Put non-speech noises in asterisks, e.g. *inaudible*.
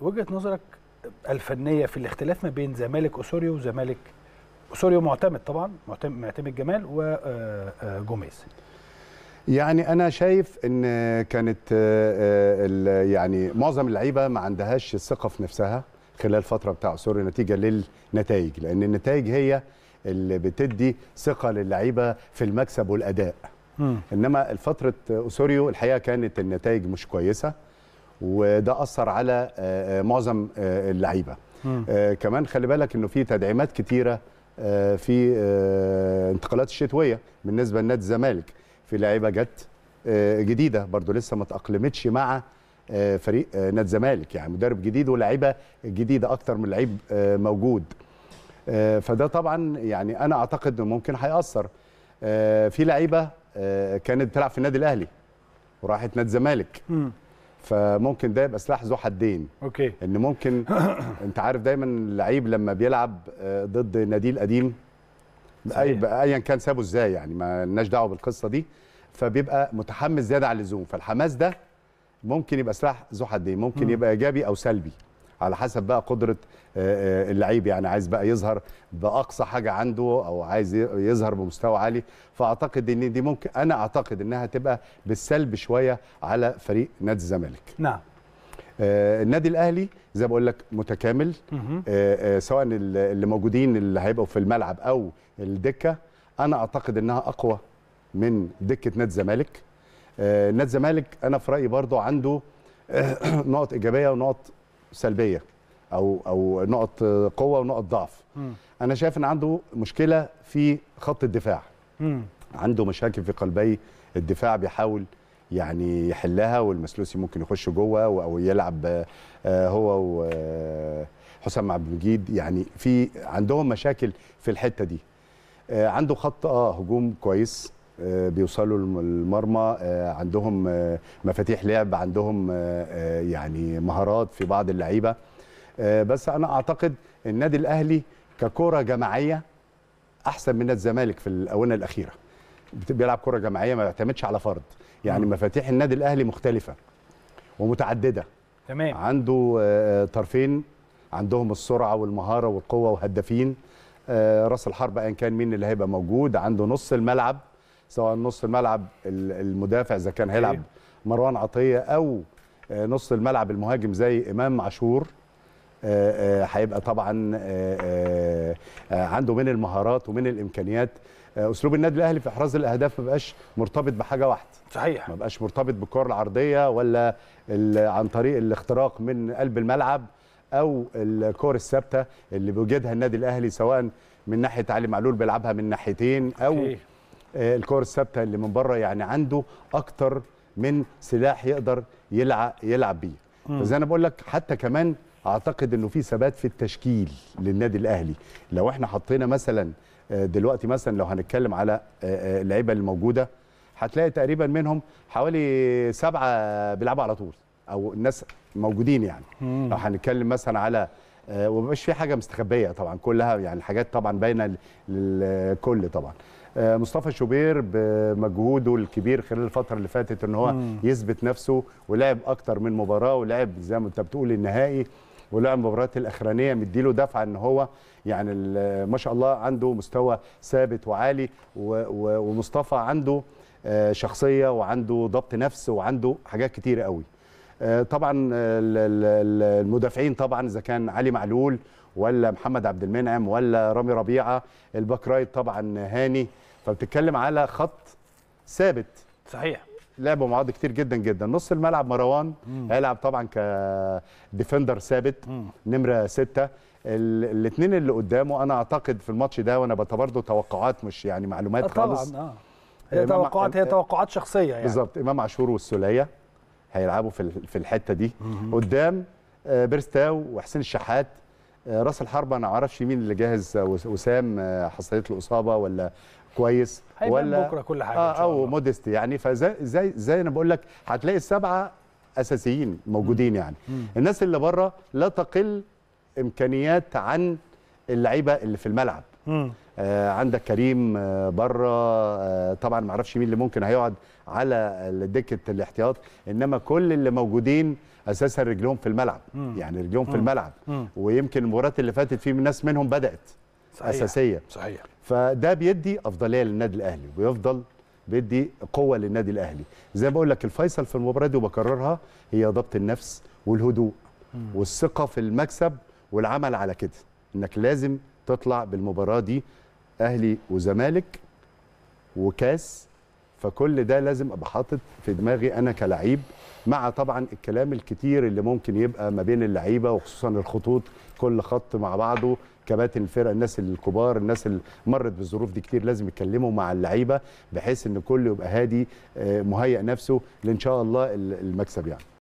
وجهه نظرك الفنيه في الاختلاف ما بين زمالك اسوريو وزمالك اسوريو معتمد طبعا معتمد جمال وجوميز آه، آه، يعني انا شايف ان كانت آه، يعني معظم اللعيبه ما عندهاش الثقه في نفسها خلال الفتره بتاع اسوريو نتيجه للنتائج لان النتائج هي اللي بتدي ثقه للعيبه في المكسب والاداء انما فتره اسوريو الحقيقه كانت النتائج مش كويسه وده اثر على آه، آه، معظم آه، اللعيبه كمان خلي بالك انه في تدعيمات كتيره في انتقالات الشتويه بالنسبه لنادي الزمالك في لعيبه جت جديده برضو لسه ما تاقلمتش مع فريق نادي الزمالك يعني مدرب جديد ولاعيبه جديده اكتر من لعيب موجود فده طبعا يعني انا اعتقد انه ممكن هياثر في لعيبه كانت بتلعب في النادي الاهلي وراحت نادي الزمالك فممكن ده يبقى سلاح ذو حدين اوكي ان ممكن *coughs* انت عارف دايما اللعيب لما بيلعب آه، ضد نادي القديم اي ايا كان سابه ازاي يعني ما لناش دعوه بالقصه دي فبيبقى متحمس زياده عن اللزوم فالحماس ده ممكن يبقى سلاح ذو حدين ممكن يبقى ايجابي او سلبي على حسب بقى قدره آه، آه، اللعيب يعني عايز بقى يظهر باقصى حاجه عنده او عايز يظهر بمستوى عالي فاعتقد ان دي ممكن انا اعتقد انها تبقى بالسلب شويه على فريق نادي الزمالك نعم آه النادي الاهلي زي ما بقول لك متكامل آه آه سواء اللي موجودين اللي هيبقوا في الملعب او الدكه انا اعتقد انها اقوى من دكه نادي الزمالك آه، نادي الزمالك انا في رايي برضو عنده *clears throat* نقط ايجابيه ونقط سلبيه او او نقط قوه ونقط ضعف م. انا شايف ان عنده مشكله في خط الدفاع م. عنده مشاكل في قلبي الدفاع بيحاول يعني يحلها والمسلوسي ممكن يخش جوه او يلعب آه، هو وحسام آه، عبد المجيد يعني في عندهم مشاكل في الحته دي آه، عنده خط اه هجوم كويس آه، بيوصلوا المرمى آه، عندهم آه، مفاتيح لعب عندهم يعني مهارات في بعض اللعيبه بس انا اعتقد النادي الاهلي ككره جماعيه احسن من نادي الزمالك في الاونه الاخيره بيلعب كره جماعيه ما بيعتمدش على فرد يعني مفاتيح النادي الاهلي مختلفه ومتعدده تمام عنده طرفين عندهم السرعه والمهاره والقوه وهدافين راس الحرب ان كان مين اللي هيبقى موجود عنده نص الملعب سواء نص الملعب المدافع اذا كان هيلعب أيوه. مروان عطيه او آه، نص الملعب المهاجم زي امام عاشور آه، آه، هيبقى طبعا عنده من المهارات ومن الامكانيات اسلوب النادي الاهلي في احراز الاهداف ما بقاش مرتبط بحاجه واحده صحيح ما بقاش مرتبط بالكره العرضيه ولا عن طريق الاختراق من قلب الملعب او الكور الثابته اللي بيوجدها النادي الاهلي سواء من ناحيه علي معلول بيلعبها من ناحيتين او آه، الكور الثابته اللي من بره يعني عنده اكتر من سلاح يقدر يلعب يلعب بيه فزي انا بقول لك حتى كمان اعتقد انه في ثبات في التشكيل للنادي الاهلي لو احنا حطينا مثلا آه، دلوقتي مثلا لو هنتكلم على آه، اللعيبه اللي موجوده هتلاقي تقريبا منهم حوالي سبعه بيلعبوا على طول او الناس موجودين يعني مم. لو هنتكلم مثلا على ومش في حاجه مستخبيه طبعا كلها يعني الحاجات طبعا باينه للكل طبعا آه، مصطفى شوبير بمجهوده الكبير خلال الفتره اللي فاتت ان هو يثبت نفسه ولعب اكتر من مباراه ولعب زي ما انت بتقول النهائي ولعب مباراه الاخرانيه مديله دفعه ان هو يعني آه، ما شاء الله عنده مستوى ثابت وعالي ومصطفى عنده آه، شخصيه وعنده ضبط نفس وعنده حاجات كتيره قوي آه، طبعا المدافعين طبعا اذا كان علي معلول ولا محمد عبد المنعم ولا رامي ربيعه الباك رايت طبعا هاني فبتتكلم على خط ثابت صحيح لعبوا مع بعض كتير جدا جدا نص الملعب مروان هيلعب طبعا كديفندر ثابت نمره ستة الاثنين اللي قدامه انا اعتقد في الماتش ده وانا برضه توقعات مش يعني معلومات خالص طبعا اه هي توقعات هي توقعات شخصيه يعني بالظبط امام عاشور والسوليه هيلعبوا في في الحته دي قدام آه، بيرستاو وحسين الشحات آه، راس الحربه انا اعرفش مين اللي جاهز آه، وسام حصلت له اصابه ولا كويس ولا بكره كل حاجه آه او موديست يعني فزي زي, زي انا بقول لك هتلاقي السبعه اساسيين موجودين يعني الناس اللي بره لا تقل امكانيات عن اللعيبه اللي في الملعب آه عندك كريم آه بره آه طبعا ما اعرفش مين اللي ممكن هيقعد على دكه الاحتياط انما كل اللي موجودين اساسا رجلهم في الملعب مم. يعني رجلهم مم. في الملعب مم. ويمكن المباريات اللي فاتت في ناس منهم بدات صحيح. اساسيه صحيح فده بيدي افضليه للنادي الاهلي وبيفضل بيدي قوه للنادي الاهلي زي ما بقول لك الفيصل في المباراه دي وبكررها هي ضبط النفس والهدوء مم. والثقه في المكسب والعمل على كده انك لازم تطلع بالمباراه دي اهلي وزمالك وكاس فكل ده لازم ابقى حاطط في دماغي انا كلعيب مع طبعا الكلام الكتير اللي ممكن يبقى ما بين اللعيبه وخصوصا الخطوط كل خط مع بعضه كباتن الفرقه الناس الكبار الناس اللي مرت بالظروف دي كتير لازم يتكلموا مع اللعيبه بحيث ان كله يبقى هادي آه، مهيئ نفسه لان شاء الله المكسب يعني